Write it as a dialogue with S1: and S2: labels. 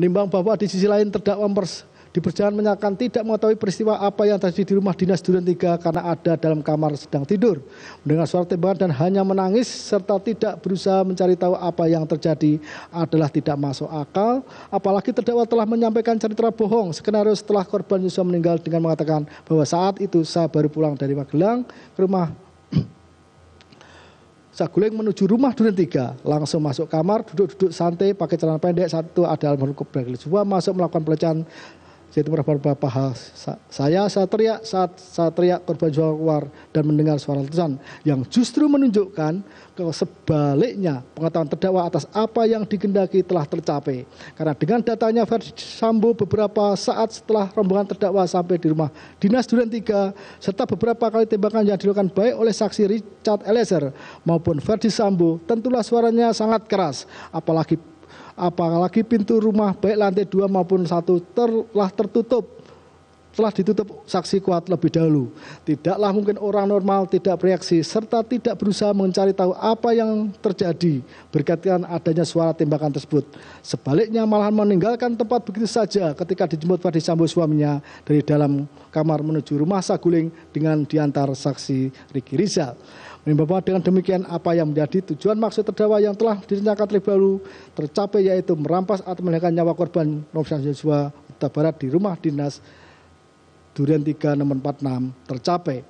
S1: Menimbang bahwa di sisi lain terdakwa pers di perjalanan menyatakan tidak mengetahui peristiwa apa yang terjadi di rumah dinas Duren 3 karena ada dalam kamar sedang tidur. Mendengar suara tembakan dan hanya menangis serta tidak berusaha mencari tahu apa yang terjadi adalah tidak masuk akal. Apalagi terdakwa telah menyampaikan cerita bohong skenario setelah korban Yusuf meninggal dengan mengatakan bahwa saat itu saya baru pulang dari Magelang ke rumah Saguling menuju rumah duren tiga, langsung masuk kamar, duduk-duduk santai, pakai celana pendek, satu ada almarhum kebelakang. Semua masuk melakukan pelecehan yaitu beberapa paha saya saya teriak saat saya teriak korban jiwa keluar dan mendengar suara letusan yang justru menunjukkan ke sebaliknya pengetahuan terdakwa atas apa yang digendaki telah tercapai karena dengan datanya Verdi Sambo beberapa saat setelah rombongan terdakwa sampai di rumah dinas Duren 3 serta beberapa kali tembakan yang dilakukan baik oleh saksi Richard Eliezer maupun Verdi Sambo tentulah suaranya sangat keras apalagi apalagi pintu rumah baik lantai dua maupun satu telah tertutup telah ditutup saksi kuat lebih dahulu. Tidaklah mungkin orang normal tidak bereaksi serta tidak berusaha mencari tahu apa yang terjadi berkaitan adanya suara tembakan tersebut. Sebaliknya malahan meninggalkan tempat begitu saja ketika dijemput Fadi Sambo suaminya dari dalam kamar menuju rumah Saguling dengan diantar saksi Riki Rizal. Menimbang dengan demikian apa yang menjadi tujuan maksud terdakwa yang telah direncanakan terlebih dahulu tercapai yaitu merampas atau menghilangkan nyawa korban Novian Joshua Utabarat di rumah dinas durian tiga nomor empat enam tercapai